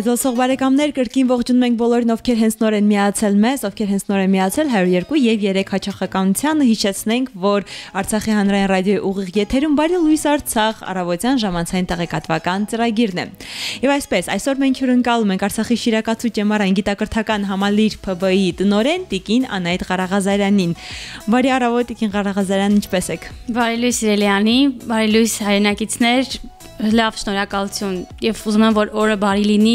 Զոսող բարեկամներ, կրկին ողջունում ենք բոլորին, ովքեր հենց նոր են միացել մեզ, ովքեր հենց նոր են միացել 102 եւ 3 հաճախականությանը հիշեցնենք, որ Արցախի հանրային ռադիոյի ուղիղ եթերում բարի լույս Արցախ առավոտյան ժամանցային տեղեկատվական ծրագիրն է։ Եվ այսպես, այսօր մենք հյուրընկալում ենք Արցախի Շիրակացու ճեմարային գիտակրթական համալիր ՓԲ-ի տնորեն Տիկին Անայդ Ղարաղազարյանին։ Բարի առավոտ, Տիկին Ղարաղազարյան, ինչպե՞ս եք։ Բարի լույս Իրելյանի, բարի լույս հայրենակիցներ, լավ շնորհակալություն եւ ուզում եմ որ օրը բարի լինի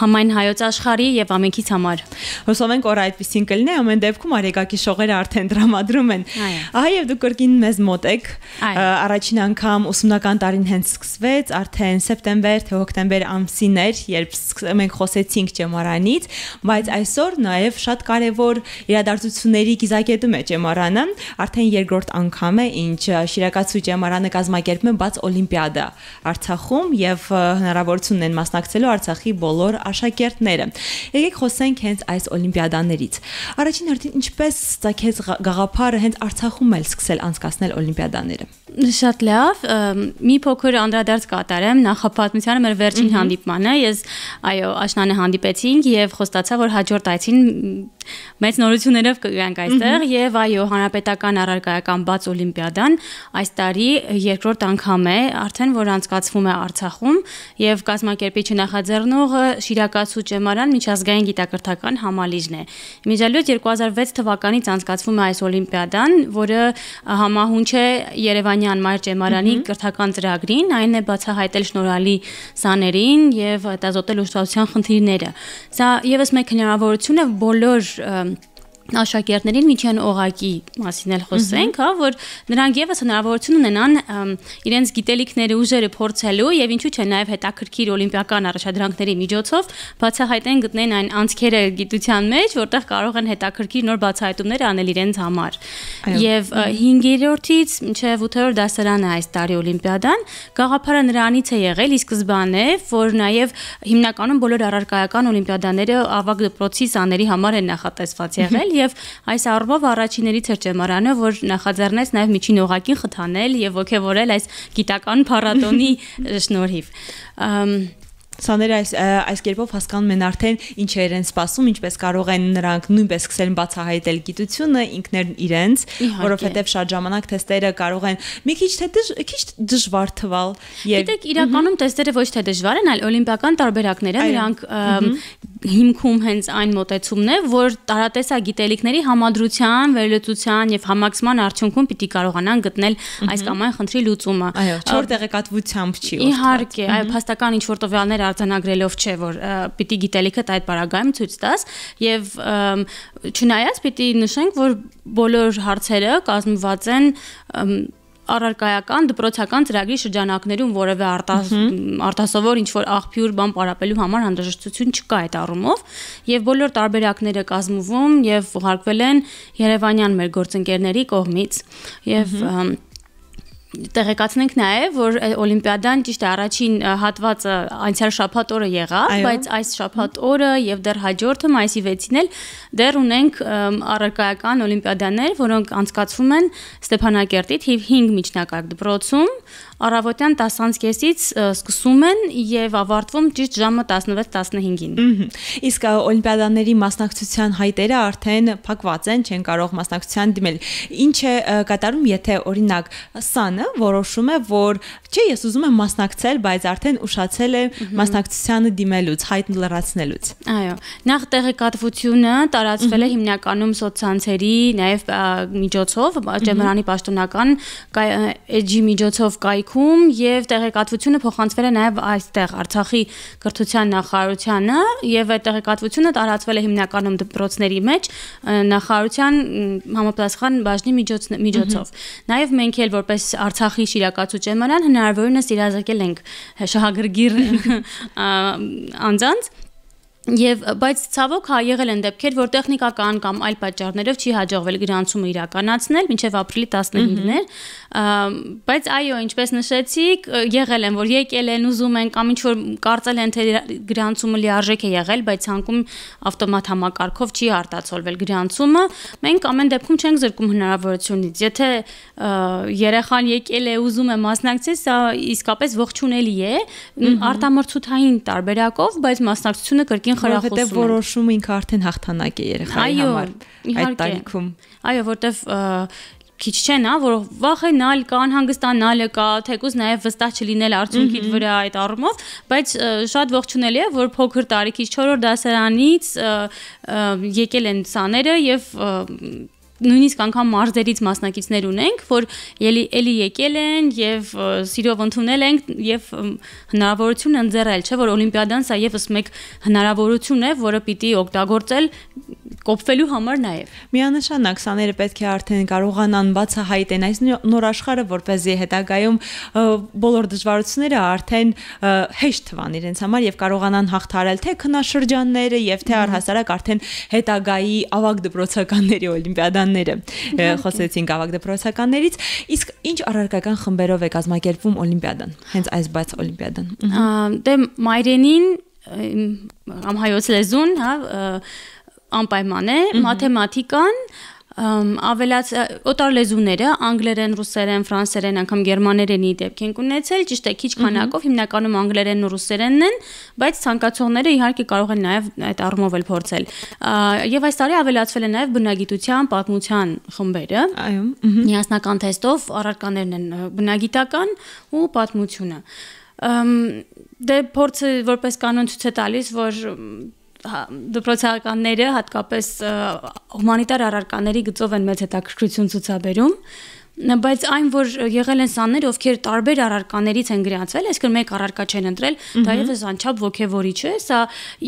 համայն հայոց աշխարհի եւ ամենքից համար։ Հուսով ենք, որ այդպեսին կլինի, ամեն դեպքում արեկակի շողերը արդեն դրամադրում են։ Ահա եւ դուք կրկին մեզ մոտ եք։ Առաջին անգամ ուսումնական տարին հենց սկսվեց, արդեն սեպտեմբեր թե հոկտեմբեր ամսին էր, երբ մենք խոսեցինք ճեմարանից, բայց այսօր նաեւ շատ կարեւոր իրադարձությունների գիզակետում է ճեմարանը, արդեն երկրորդ անգամ է, ինչ Շիրակացու ճեմարանը կազմակերպում է բաց օլիմպիադա Արցախում եւ հնարավորություն են մասնակցելու Արցախի բոլոր բոլոր աշակերտները։ Եկեք խոսենք հենց այս օլիմպիադաներից։ Առաջին հերթին ինչպես ցակեց գաղափարը հենց Արցախում էլ սկսել անցկացնել օլիմպիադաները։ Շատ լավ, մի փոքր անդրադարձ կատարեմ նախապատմությանը մեր վերջին հանդիպմանը։ Ես այո, Աշնանը հանդիպեցինք եւ խոստացա, որ հաջորդ այցին մեծ նորություններով կգանք այստեղ եւ այո հանրապետական առարկայական բաց օլիմպիադան այս տարի երկրորդ անգամ է արդեն որ անցկացվում է Արցախում եւ կազմակերպիչի նախաձեռնողը Նախագահը Շիրակացու Ճեմարան միջազգային գիտակրթական համալիրն է։ Միջալյուտ 2006 թվականից անցկացվում է այս օլիմպիադան, որը համահունչ է Երևանյան Մայր Ճեմարանի կրթական ծրագրին, այն է բացահայտել շնորհալի սաներին եւ հետազոտել ուշադրության խնդիրները։ Սա եւս մեկ հնարավորություն է բոլոր և, աշակերտներին միջին օղակի մասին էլ խոսենք, հա, որ նրանք եւս հնարավորություն ունենան իրենց գիտելիքները, ուժերը փորձելու եւ ինչու՞ չէ նաեւ հետաքրքիր օլիմպիական առաջադրանքների միջոցով բացահայտեն գտնեն այն անցքերը գիտության մեջ, որտեղ կարող են հետաքրքիր նոր բացահայտումներ անել իրենց համար։ Եվ 5-րդից մինչեւ 8-րդ դասարանը այս տարի օլիմպիադան գաղափարը նրանից է եղել ի սկզբանե, որ նաեւ հիմնականում բոլոր առարկայական օլիմպիադաները ավագ դպրոցի սաների համար են նախատեսված եղել եւ այս առումով առաջիներից էր ճեմարանը, որ նախաձեռնեց նաեւ միջին օղակին խթանել եւ ողջևորել այս գիտական փառատոնի շնորհիվ։ Սաներ այս այս կերպով հասկանում են արդեն ինչ էր են սպասում, ինչպես կարող են նրանք նույնպես սկսել բացահայտել գիտությունը ինքներն իրենց, որովհետև շատ ժամանակ թեստերը կարող են մի քիչ թե դժ, քիչ դժվար թվալ։ Եվ գիտեք, իրականում թեստերը ոչ թե դժվար են, այլ օլիմպիական տարբերակները, նրանք հիմքում հենց այն մտածումն է, որ տարատեսակ գիտելիքների համադրության, վերլուծության եւ համակցման արդյունքում պիտի կարողանան գտնել այս կամ այն խնդրի լուծումը։ Այո, չոր տեղեկատվությամբ չի օգտվում։ Իհարկե, այո, փաստական ինչ որ տվյալներ արձանագրելով չէ, որ պիտի գիտելիքը այդ բարագայում ցույց տաս եւ չնայած պիտի նշենք, որ բոլոր հարցերը կազմված են առարկայական դպրոցական ծրագրի շրջանակներում որևէ արտաս արտասովոր ինչ որ աղբյուր բան պարապելու համար հանդրաժշտություն չկա այդ առումով եւ բոլոր տարբերակները կազմվում եւ ուղարկվել են Երևանյան մեր գործընկերների կողմից եւ mm -hmm տեղեկացնենք նաև, որ Օլիմպիադան ճիշտ է առաջին հատվածը անցյալ շաբաթ օրը եղավ, բայց այս շաբաթ օրը եւ դեռ հաջորդը մայիսի 6-ին էլ դեռ ունենք առարկայական օլիմպիադաներ, որոնք անցկացվում են Ստեփանակերտի թիվ 5 միջնակարգ դպրոցում, Առավոտյան 10:30-ից սկսում են եւ ավարտվում ճիշտ ժամը 16:15-ին։ Իսկ օլիմպիադաների մասնակցության հայտերը արդեն փակված են, չեն կարող մասնակցության դիմել։ Ինչ է կատարում, եթե օրինակ սանը որոշում է, որ չէ, ես ուզում եմ մասնակցել, բայց արդեն ուշացել է մասնակցությանը դիմելուց, հայտն լրացնելուց։ Այո, նախ տեղեկատվությունը տարածվել է հիմնականում սոցցանցերի, նաեւ միջոցով, ճեմարանի պաշտոնական էջի միջոցով կայք տարիքում եւ տեղեկատվությունը փոխանցվել է նաեւ այստեղ Արցախի կրթության նախարարությանը եւ այդ տեղեկատվությունը տարածվել է հիմնականում դպրոցների մեջ նախարարության համապատասխան բաժնի միջոց, միջոցով։ Նաեւ մենք էլ որպես Արցախի շիրակացու ճեմարան հնարավորինս իրազեկել ենք շահագրգիռ անձանց Եվ բայց ցավոք հա եղել են դեպքեր, որ տեխնիկական կամ այլ պատճառներով չի հաջողվել գրանցումը իրականացնել, մինչև ապրիլի 15-ներ, բայց այո, ինչպես նշեցիք, եղել են, որ եկել են, ուզում են կամ ինչ որ կարծել են, թե գրանցումը լիարժեք է եղել, բայց ցանկում ավտոմատ համակարգով չի արտացոլվել գրանցումը, մենք ամեն դեպքում չենք զրկում հնարավորությունից։ Եթե երեխան եկել է, ուզում է մասնակցել, սա իսկապես ողջունելի է, արտամրցութային տարբերակով, բայց մասնակցությունը կրկին խրախուսում է։ Որովհետև որոշումը ինքը արդեն հաղթանակ է երեխայի համար այդ տարիքում։ Այո, որտեվ քիչ չեն, հա, որ վախը նալ կա, անհանգստանալը կա, թեկուզ նաև վստահ չլինել արդյունքիդ վրա այդ առումով, բայց շատ ողջունելի է, որ փոքր տարիքից 4-րդ դասարանից եկել են ցաները եւ նույնիսկ անգամ մարզերից մասնակիցներ ունենք, որ ելի ելի եկել են եւ սիրով ընդունել են եւ հնարավորություն ընձեռել, չէ՞ որ օլիմպիադան սա եւս մեկ հնարավորություն է, որը պիտի օգտագործել կոփվելու համար նաև։ Միանշանակ սաները պետք է արդեն կարողանան բացահայտեն այս նոր աշխարհը, որպեսզի հետագայում բոլոր դժվարությունները արդեն հեշտ թվան իրենց համար եւ կարողանան հաղթարել թե քնաշրջանները եւ թե առհասարակ արդեն հետագայի ավագ դպրոցականների օլիմպիադան դպրոցականները։ Խոսեցինք ավագ դպրոցականներից, իսկ ինչ առարկական խմբերով է կազմակերպվում օլիմպիադան։ Հենց այս բաց օլիմպիադան։ Դե մայրենին ամ հայոց լեզուն, հա, անպայման է, մաթեմատիկան, ավելաց օտար լեզուները անգլերեն, ռուսերեն, ֆրանսերեն, անգամ գերմաներենի դեպք են ունեցել, ճիշտ է, քիչ քանակով հիմնականում անգլերենն ու ռուսերենն են, բայց ցանկացողները իհարկե կարող են նաև այդ առումով էլ փորձել։ Եվ այս տարի ավելացվել է նաև բնագիտության, պատմության խմբերը։ Այո։ Միասնական թեստով առարկաներն են բնագիտական ու պատմությունը։ Դե փորձը որպես կանոն ցույց է տալիս, որ Հա, դպրոցականները հատկապես հումանիտար առարկաների գծով են մեծ հետաքրքրություն ցուցաբերում բայց այն որ եղել են սաններ ովքեր տարբեր առարկաներից են գրանցվել այսինքն մեկ առարկա չեն ընտրել դա եւս անչափ ողևորիչ է սա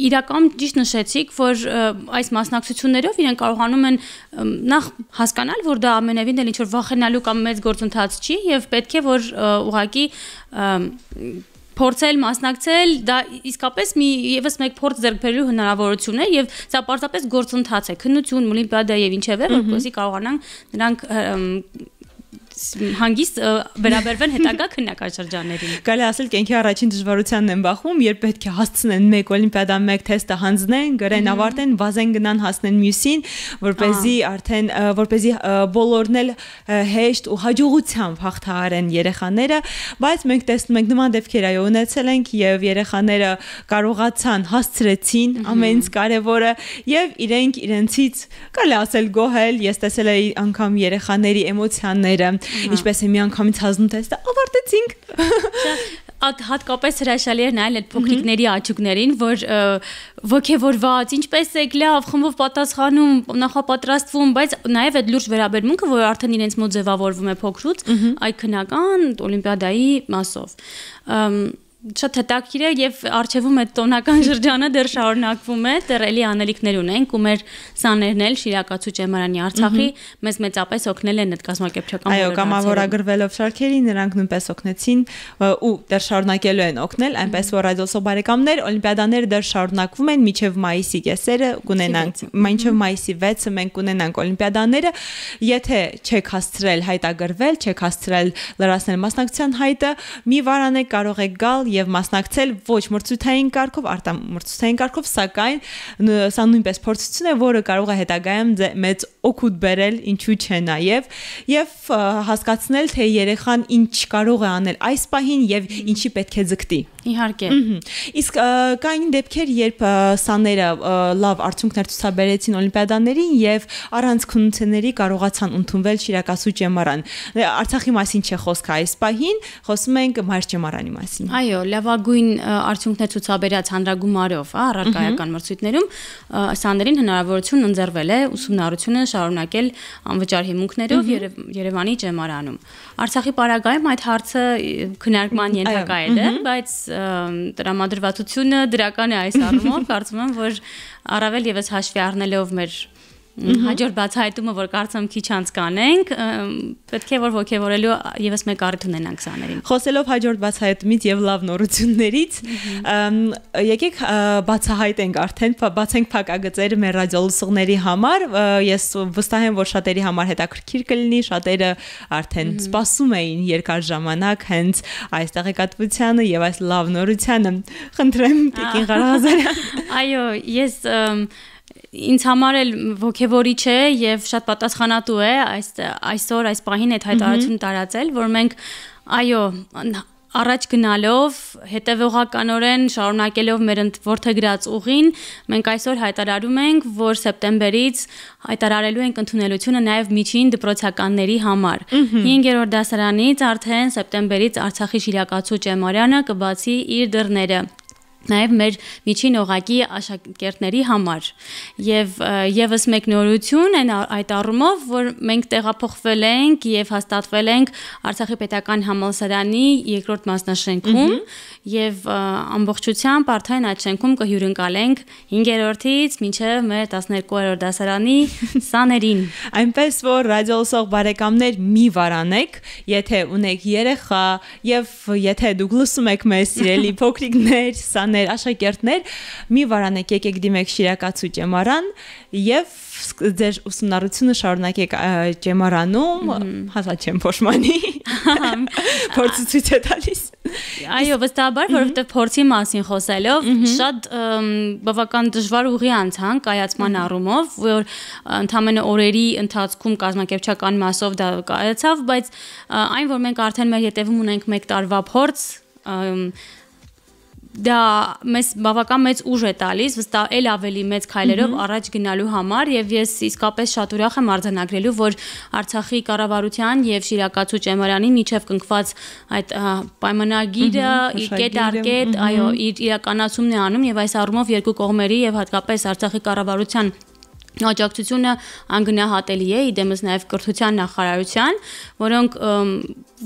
իրական ճիշտ նշեցիք որ այս մասնակցություններով իրեն կարողանում են նախ հասկանալ որ դա ամենևին էլ ինչ որ վախենալու կամ մեծ գործընթաց չի եւ պետք է որ ուղակի փորձել մասնակցել, դա իսկապես մի եւս մեկ փորձ ձեռք բերելու հնարավորություն է եւ սա պարզապես գործընթաց է, քննություն, օլիմպիադա եւ ինչեւ է, որպեսզի կարողանանք նրանք հանգիստ վերաբերվեն հետագա քննարկաշրջաններին։ Կարելի ասել կենքի առաջին դժվարությանն են բախվում, երբ պետք է հասցնեն մեկ օլիմպիադան մեկ թեստը հանձնեն, գրեն ավարտեն, վազեն գնան հասնեն մյուսին, որ เป զի արդեն որ เป զի բոլորն էլ հեշտ ու հաջողությամբ հաղթահարեն երեխաները, բայց մենք տեսնում ենք նման դեպքեր այո ունեցել ենք եւ երեխաները կարողացան հասցրեցին ամենից կարեւորը եւ իրենք իրենցից կարելի ասել գոհել, ես տեսել եի անգամ երեխաների էմոցիաները Ինչպես է միանգամից հազնում տեստը, ավարտեցինք։ Հատկապես հրաշալի էր նայել այդ փոքրիկների աչուկներին, որ ոգևորված, ինչպես եք լավ խմբով պատասխանում, նախապատրաստվում, բայց նաև այդ լուրջ վերաբերմունքը, որ արդեն իրենց մոտ ձևավորվում է փոքրուց, այ քնական օլիմպիադայի մասով։ Ամ շատ հետաքրքիր է եւ արխիվում այդ տոնական շրջանը դեռ շարունակվում է, դեռ էլի անելիքներ ունենք ու մեր սաներն էլ Շիրակացու Ճեմարանի Արցախի մեզ մեծապես օգնել են այդ կազմակերպչական Այո, կամավորագրվելով շարքերի նրանք նույնպես օգնեցին ու դեռ շարունակելու են օգնել, այնպես որ ռադիոսո բարեկամներ, օլիմպիադաները դեռ շարունակվում են մինչև մայիսի 10-ը կունենանք, մինչև մայիսի 6-ը մենք կունենանք օլիմպիադաները, եթե չեք հասցրել հայտագրվել, չեք հասցրել լրացնել մասնակցության հայտը, մի վարանեք կարող եք գալ եւ մասնակցել ոչ մրցութային կարգով, արտամրցութային կարգով, սակայն սա նույնպես փորձություն է, որը կարող է հետագայում մեծ օգուտ բերել, ինչու՞ չէ նաեւ, եւ հասկացնել, թե երեխան ինչ կարող է անել այս պահին եւ ինչի պետք է ձգտի։ Իհարկե։ Իսկ կային դեպքեր, երբ սաները լավ արդյունքներ ցուցաբերեցին օլիմպիադաներին եւ առանց քննությունների կարողացան ընդունվել Շիրակասու ճեմարան։ Արցախի մասին չէ խոսքը այս պահին, խոսում ենք Մայր ճեմարանի մասին։ Այո, լավագույն արդյունքն է ցուցաբերած հանրագումարով, հա, առարկայական մրցույթներում սաներին հնարավորություն ընձեռվել է ուսումնառությունը շարունակել անվճար հիմունքներով Երևանի ճեմարանում։ Արցախի պարագայում այդ հարցը քննարկման ենթակա է, դե, բայց տրամադրվածությունը դրական է այս առումով, կարծում եմ, որ առավել եւս հաշվի առնելով մեր հաջորդ բացահայտումը, որ կարծեմ քիչ անց կանենք, պետք է որ ողջևորելու եւս մեկ առիթ ունենանք սաներին։ Խոսելով հաջորդ բացահայտումից եւ լավ նորություններից, եկեք բացահայտենք արդեն, բացենք փակագծերը մեր ռադիոլսողների համար։ Ես վստահ եմ, որ շատերի համար հետաքրքիր կլինի, շատերը արդեն սպասում էին երկար ժամանակ հենց այս տեղեկատվությանը եւ այս լավ նորությանը։ Խնդրեմ, Տիկին Ղարազարյան։ Այո, ես ինձ համար էլ ոգևորիչ է եւ շատ պատասխանատու է այս այսօր այս պահին այդ հայտարարությունը տարածել, որ մենք այո առաջ գնալով հետևողականորեն շարունակելով մեր ворթեգրած ուղին մենք այսօր հայտարարում ենք որ սեպտեմբերից հայտարարելու ենք ընդունելությունը նաև միջին դպրոցականների համար 5-րդ դասարանից արդեն սեպտեմբերից Արցախի Շիրակացու Ճեմարյանը կբացի իր դռները նաև մեր միջին օղակի աշակերտների համար եւ եւս մեկ նորություն այն այդ առումով որ մենք տեղափոխվել ենք եւ հաստատվել ենք Արցախի պետական համալսարանի երկրորդ մասնաշենքում եւ ամբողջությամբ արդեն այդ շենքում կհյուրընկալենք 5-րդից մինչեւ մեր 12-րդ դասարանի սաներին այնպես որ ռադիո լսող բարեկամներ մի վարանեք եթե ունեք երեխա եւ եթե դուք լսում եք մեր սիրելի փոքրիկներ սան ուսանողներ, աշակերտներ, մի վարանեք, եկեք դիմեք Շիրակացու ճեմարան եւ ձեր ուսումնառությունը շարունակեք ճեմարանում, հազա չեմ փոշմանի։ Փորձը ցույց է տալիս։ Այո, վստահաբար, որովհետեւ փորձի մասին խոսելով շատ բավական դժվար ուղի անցան կայացման առումով, որ ընդամենը օրերի ընթացքում կազմակերպչական մասով դա կայացավ, բայց այն որ մենք արդեն մեր յետևում ունենք 1 տարվա փորձ, դա մեզ բավական մեծ ուժ է տալիս վստահ էլ ավելի մեծ քայլերով առաջ գնալու համար եւ ես իսկապես շատ ուրախ եմ արձանագրելու որ Արցախի կառավարության եւ Շիրակացու Ճեմարյանի միջև կնքված այդ պայմանագիրը իր կետ առ կետ այո իր իրականացումն է անում եւ այս առումով երկու կողմերի եւ հատկապես Արցախի կառավարության աջակցությունը անգնահատելի է իդեմս նաև կրթության նախարարության, որոնք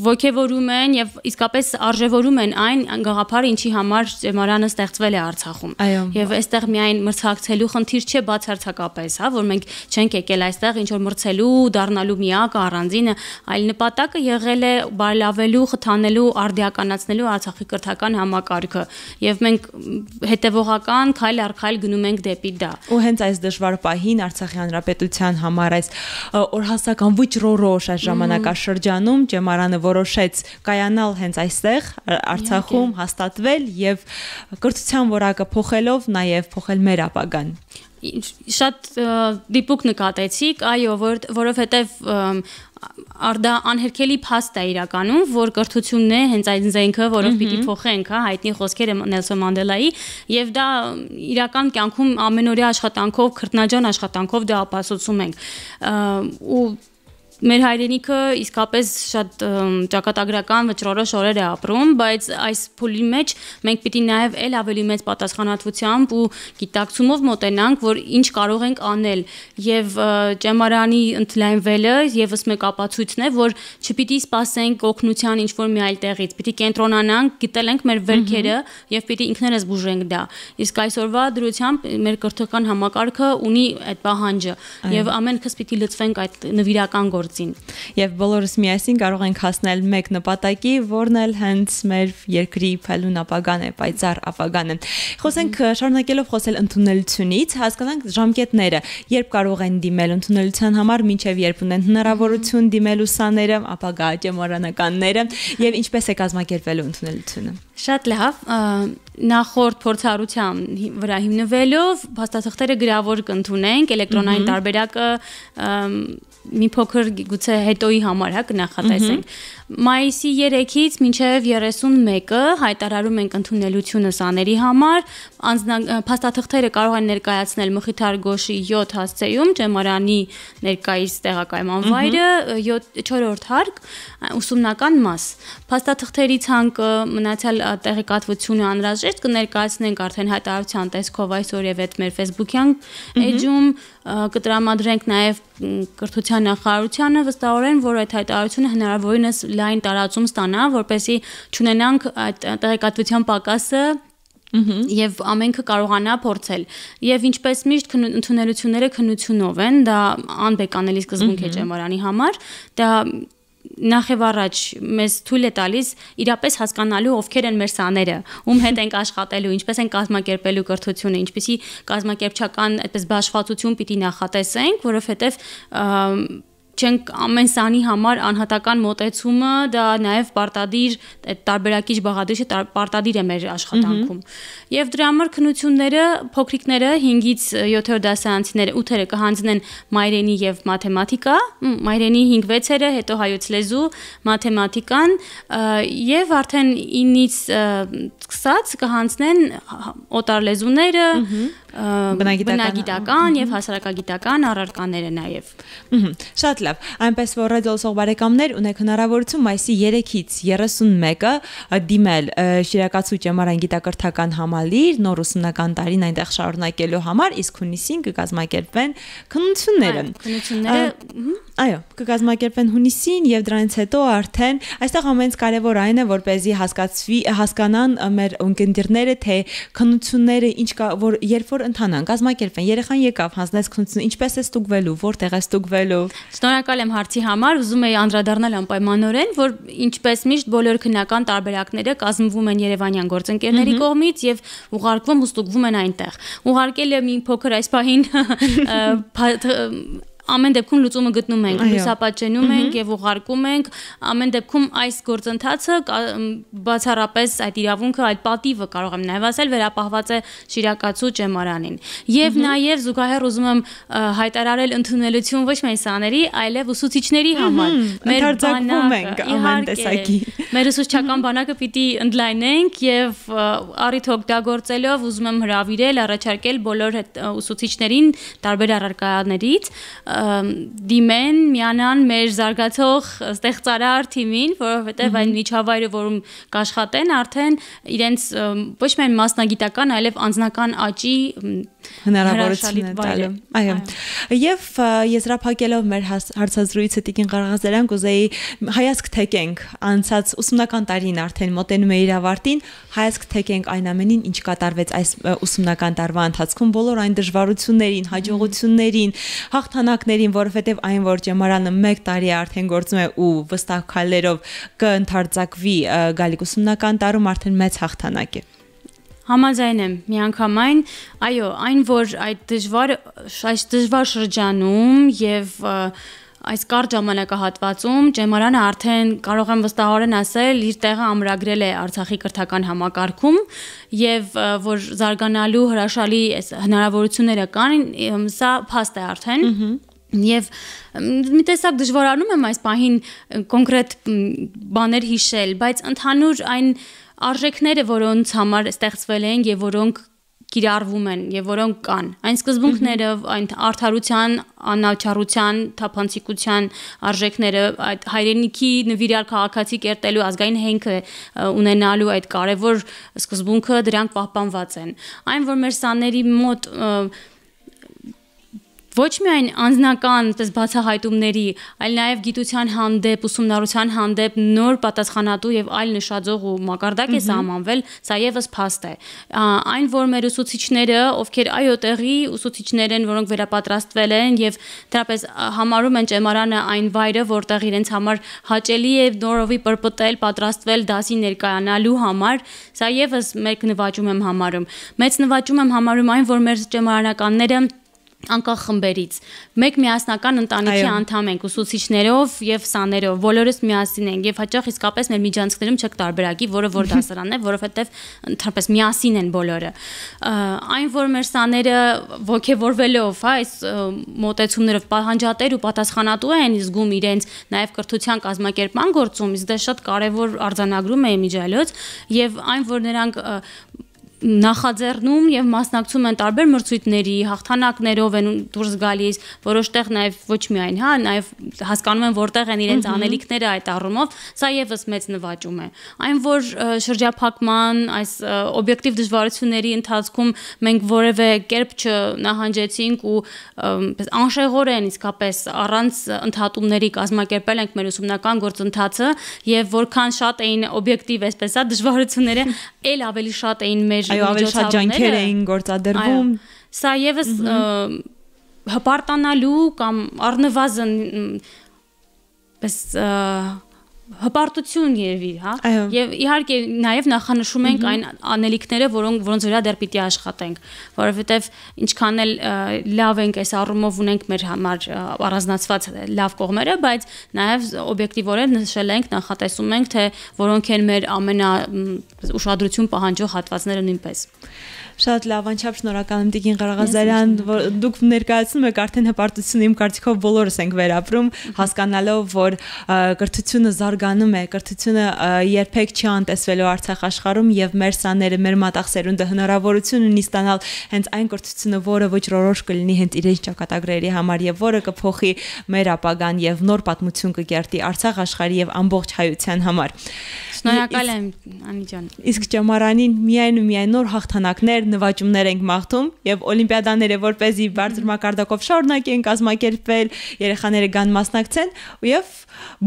ողջևորում են եւ իսկապես արժևորում են այն գաղափարը, ինչի համար ճեմարանը ստեղծվել է Արցախում։ Եվ այստեղ միայն մրցակցելու խնդիր չէ բացարձակապես, հա, որ մենք չենք եկել այստեղ ինչ որ մրցելու, դառնալու միակ առանձինը, այլ նպատակը եղել է բարելավելու, խթանելու, արդիականացնելու Արցախի կրթական համակարգը։ Եվ մենք հետևողական քայլ առ քայլ գնում ենք դեպի դա։ Ու հենց այս դժվար պահին Արցախին, Արցախի հանրապետության համար այս օրհասական վճռորոշ այս ժամանակաշրջանում Ջեմարանը որոշեց կայանալ հենց այստեղ Արցախում հաստատվել եւ կրթության որակը փոխելով նաեւ փոխել մեր ապագան շատ դիպուկ նկատեցիք, այո, որ որովհետև արդա անհերքելի փաստ է իրականում, որ կրթությունն է հենց այն զենքը, որով պիտի փոխենք, հա, հայտնի խոսքերը Նելսոն Մանդելայի, եւ դա իրական կյանքում ամենօրյա աշխատանքով, քրտնաջան աշխատանքով դա ապացուցում ենք։ ու Մեր հայրենիքը իսկապես շատ ճակատագրական վճռորոշ օրեր է ապրում, բայց այս փուլի մեջ մենք պիտի նաև ել ավելի մեծ պատասխանատվությամբ ու գիտակցումով մոտենանք, որ ինչ կարող ենք անել եւ ճեմարանի ընդլայնվելը եւս մեկ ապացույցն է, որ չպիտի սпасենք օգնության ինչ որ մի այլ տեղից, պիտի կենտրոնանանք, գտնենք մեր վերքերը եւ պիտի ինքներս բուժենք դա։ Իսկ այսօրվա դրությամբ մեր կրթական համակարգը ունի այդ պահանջը եւ ամենքս պիտի լծվենք այդ նվիրական գործ գործին։ Եվ բոլորս միասին կարող ենք հասնել մեկ նպատակի, որն էլ հենց մեր երկրի փելուն ապագան է, պայծառ ապագան է։ Խոսենք շարունակելով խոսել ընդունելությունից, հասկանանք ժամկետները, երբ կարող են դիմել ընդունելության համար, մինչև երբ ունեն հնարավորություն դիմել ուսաները, ապագա ճեմարանականները եւ ինչպես է կազմակերպվելու ընդունելությունը։ Շատ լավ, նախորդ փորձառության վրա հիմնվելով փաստաթղթերը գրավոր կընդունենք, էլեկտրոնային տարբերակը մի փոքր գուցե հետոյի համար հա կնախատեսենք։ Մայիսի 3-ից մինչև 31-ը հայտարարում ենք ընդունելությունը սաների համար։ Անձնան փաստաթղթերը կարող են ներկայացնել Մխիթար Գոշի 7 հասցեում Ջեմարանի ներկայիս տեղակայման վայրը 4-րդ հարկ ուսումնական մաս։ Փաստաթղթերի ցանկը մնացյալ տեղեկատվությունը անհրաժեշտ կներկայացնենք արդեն հայտարարության տեսքով այսօր եւ այդ մեր Facebook-յան էջում mm -hmm կտրամադրենք նաև կրթության նախարարությանը վստահորեն, որ այդ հայտարարությունը հնարավորինս լայն տարածում ստանա, որպեսզի ճանենանք այդ տեղեկատվության պակասը Եվ ամենքը կարողանա փորձել։ Եվ ինչպես միշտ ընդունելությունները քննությունով են, դա անբեկանելի սկզբունք է ճեմարանի համար, դա նախև առաջ մեզ թույլ է տալիս իրապես հասկանալու ովքեր են մեր սաները, ում հետ ենք աշխատելու, ինչպես են կազմակերպելու կրթությունը, ինչպիսի կազմակերպչական այդպես բաշխվածություն պիտի նախատեսենք, որովհետև չենք ամեն սանի համար անհատական մոտեցումը դա նաև պարտադիր այդ տարբերակիչ բաղադրիչը պարտադիր է մեր աշխատանքում։ Եվ դրա համար քննությունները փոքրիկները 5-ից 7-րդ դասարանցիները 8-երը կհանձնեն մայրենի եւ մաթեմատիկա, մայրենի 5-6-երը, հետո հայոց լեզու, մաթեմատիկան եւ արդեն 9-ից սկսած կհանձնեն օտար լեզուները, բնագիտական, բնագիտական եւ հասարակագիտական առարկաները նաեւ։ Շատ լավ։ Այնպես որ ռադիո լսող բարեկամներ ունեք հնարավորություն մայիսի 3-ից 31-ը դիմել Շիրակացու ճեմարան գիտակրթական համալիր նոր ուսումնական տարին այնտեղ շարունակելու համար, իսկ հունիսին կկազմակերպվեն քննությունները։ Քննությունները Այո, կկազմակերպեն հունիսին եւ դրանից հետո արդեն այստեղ ամենից կարեւոր այն է, որ เป զի հասկացվի հասկանան մեր ընկերները, թե քննությունները ինչ որ երբ որ որ ընթանան, կազմակերպեն։ Երեխան եկավ, հանձնեց քննություն, ինչպես է ստուգվելու, որտեղ է ստուգվելու։ Շնորհակալ եմ հարցի համար, ուզում եի անդրադառնալ անպայմանորեն, որ ինչպես միշտ բոլոր քննական տարբերակները կազմվում են Երևանյան գործընկերների կողմից եւ ուղարկվում ու ստուգվում են այնտեղ։ Ուղարկել եմ իմ փոքր այս պահին ամեն դեպքում լուծումը գտնում ենք, լուսապաճենում ենք եւ ուղարկում ենք։ Ամեն դեպքում այս գործընթացը բացառապես այդ իրավունքը, այդ պատիվը կարող եմ նաեւ ասել վերապահված է Շիրակացու ճեմարանին։ Եվ նաեւ զուգահեռ ուզում եմ հայտարարել ընդունելություն ոչ միայն սաների, այլև ուսուցիչների համար։ Մեր բանակում ենք ամեն տեսակի։ Մեր ուսուցչական բանակը պիտի ընդլայնենք եւ առիթ օգտագործելով ուզում եմ հրավիրել, առաջարկել բոլոր ուսուցիչներին տարբեր առարկաներից դիմեն, միանան մեր զարգացող ստեղծարար թիմին, որովհետև այն միջավայրը, որում կաշխատեն, արդեն իրենց ոչ միայն մասնագիտական, այլև անձնական աճի հնարավորություն է տալու։ Այո։ Եվ եզրափակելով մեր հարցազրույցը Տիկին Ղարղազարյան կուզեի հայացք թեքենք անցած ուսումնական տարին արդեն մոտենում է իր ավարտին, հայացք թեքենք այն ամենին, ինչ կատարվեց այս ուսումնական տարվա ընթացքում բոլոր այն դժվարություններին, հաջողություններին, հաղթանակներին, որովհետև այն որ ճեմարանը 1 տարի արդեն գործում է ու վստահ քայլերով կընդարձակվի գալիք ուսումնական տարում արդեն մեծ հաղթանակ է։ Ա, Համաձայն եմ, միանգամայն, այո, այն որ այդ դժվար այս դժվար շրջանում եւ այս կարճ ժամանակահատվածում Ջեմարանը արդեն կարող եմ վստահորեն ասել իր տեղը ամրագրել է Արցախի քրթական համակարգում եւ որ զարգանալու հրաշալի հնարավորությունները կան, սա փաստ է արդեն։ Ահա Եվ մի տեսակ դժվարանում եմ այս պահին կոնկրետ բաներ հիշել, բայց ընդհանուր այն արժեքները, որոնց համար ստեղծվել են եւ որոնք կիրառվում են եւ որոնք կան այն սկզբունքները այն արթարության անաչառության թափանցիկության արժեքները այդ հայրենիքի նվիրյալ քաղաքացի կերտելու ազգային հենքը ունենալու այդ կարևոր սկզբունքը դրանք պահպանված են այն որ մեր սաների մոտ և, ոչ միայն անձնական այնպես բացահայտումների, այլ նաև գիտության հանդեպ, ուսումնառության հանդեպ նոր պատասխանատու եւ այլ նշաձող ու մակարդակ է սահմանվել, սա եւս փաստ է։ Այն, որ մեր ուսուցիչները, ովքեր այո տեղի ուսուցիչներ են, որոնք վերապատրաստվել են եւ դրապես համարում են ճեմարանը այն վայրը, որտեղ իրենց համար հաճելի է նորովի պրպտել, պատրաստվել դասի ներկայանալու համար, սա եւս մեկ նվաճում եմ համարում։ Մեծ նվաճում եմ համարում այն, որ մեր ճեմարանականները անկախ խմբերից։ Մեկ միասնական ընտանիքի անդամ ենք, ուսուցիչներով եւ սաներով, բոլորս միասին ենք եւ հաճախ իսկապես մեր միջանցքներում չեք տարբերակի, որը որ դասարանն է, որովհետեւ ընդհանրապես միասին են բոլորը։ Այն որ մեր սաները ողքեվորվելով, հա, այս մոտեցումներով պահանջատեր ու պատասխանատու են զգում իրենց նաեւ կրթության կազմակերպման գործում, իսկ դա շատ կարեւոր արձանագրում է միջայլոց եւ այն որ նրանք նախաձեռնում եւ մասնակցում են տարբեր մրցույթների, հաղթանակներով են դուրս գալիս, որոշտեղ նաեւ ոչ միայն, հա, նաեւ հասկանում են որտեղ են իրենց անելիքները այդ առումով, սա եւս մեծ նվաճում է։ Այն որ շրջափակման, այս օբյեկտիվ դժվարությունների ընթացքում մենք որևէ կերպ չնահանջեցինք ու պես անշեղորեն իսկապես առանց ընդհատումների կազմակերպել ենք մեր ուսումնական գործընթացը եւ որքան շատ էին օբյեկտիվ, այսպես հա, դժվարությունները, ել ավելի շատ էին մեր այո, ավելի շատ ջանքեր էին գործադրվում։ Սա եւս հպարտանալու կամ առնվազն պես հպարտություն երևի, հա։ Եվ իհարկե նաև նախանշում ենք այն անելիքները, որոնք որոնց վրա դեռ պիտի աշխատենք, որովհետև ինչքան էլ լավ ենք այս առումով ունենք մեր համար առանձնացված լավ կողմերը, բայց նաև օբյեկտիվորեն նշել ենք, նախատեսում ենք, թե որոնք են մեր ամենա ուշադրություն պահանջող հատվածները նույնպես։ Շատ լավ, անչափ շնորհակալ եմ Տիգին Ղարաղազարյան, որ դուք ներկայացնում եք արդեն հպարտությունը իմ կարծիքով բոլորս ենք վերապրում, հասկանալով, որ կրթությունը զարգ զարգանում է, կրթությունը երբեք չի անտեսվելու Արցախ աշխարհում եւ մեր սաները, մեր մտաղ սերունդը հնարավորություն ունի ստանալ հենց այն կրթությունը, որը ոչ ռորոշ կլինի հենց իրենց ճակատագրերի համար եւ որը կփոխի մեր ապագան եւ նոր պատմություն կգերտի Արցախ աշխարհի եւ ամբողջ հայության համար։ Շնորհակալ եմ, Անի ջան։ Իսկ ճամարանին միայն ու միայն նոր հաղթանակներ, նվաճումներ ենք մաղթում եւ օլիմպիադաները որ เป զի բարձր մակարդակով շարունակեն կազմակերպել, երեխաները գան մասնակցեն ու եւ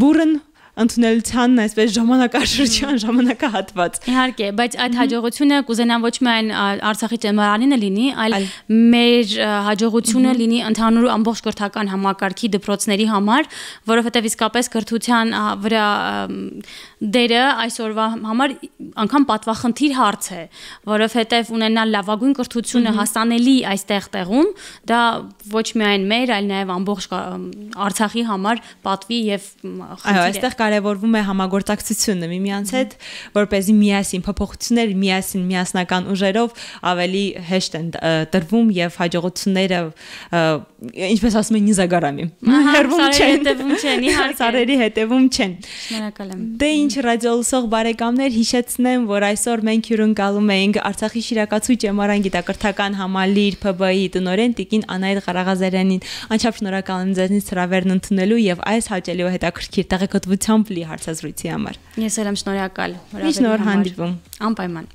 բուրըն ընդունելությանն այսպես ժամանակաշրջան ժամանակահատված։ Իհարկե, բայց այդ հաջողությունը կուզենան ոչ միայն Արցախի ճեմարանինը լինի, այլ մեր հաջողությունը լինի ընդհանուր ամբողջ կրթական համակարգի դպրոցների համար, որովհետև իսկապես կրթության վրա դերը այսօրվա համար անգամ պատվախնդիր հարց է, որովհետև ունենալ լավագույն կրթությունը հասանելի այստեղ տեղում, դա ոչ միայն մեր, այլ նաև ամբողջ Արցախի համար պատվի եւ խնդիր է։ Այո, այստեղ կարևորվում է համագործակցությունը միմյանց հետ, որ เป զի միասին փոփոխություններ, միասին միասնական ուժերով ավելի հեշտ են տրվում եւ հաջողությունները ինչպես ասում են նիզագարամի։ Հերվում չեն, հետևում չեն, իհարկե։ Սարերի հետևում չեն։ Շնորհակալ եմ։ Դե ինչ ռադիոլսող բարեկամներ, հիշեցնեմ, որ այսօր մենք հյուրընկալում էինք Արցախի Շիրակացու ճեմարան գիտակրթական համալիր ՓԲ-ի տնօրեն Տիկին Անահիտ Ղարաղազարյանին։ Անչափ շնորհակալ եմ ձեզնից հրավերն ընդունելու եւ այս հաճելի ու հետաքրքիր տեղեկատվությամբ լի հարցազրույցի համար։ Ես էլ եմ շնորհակալ հրավերի համար։ Միշտ նոր հանդիպում։ Անպայման։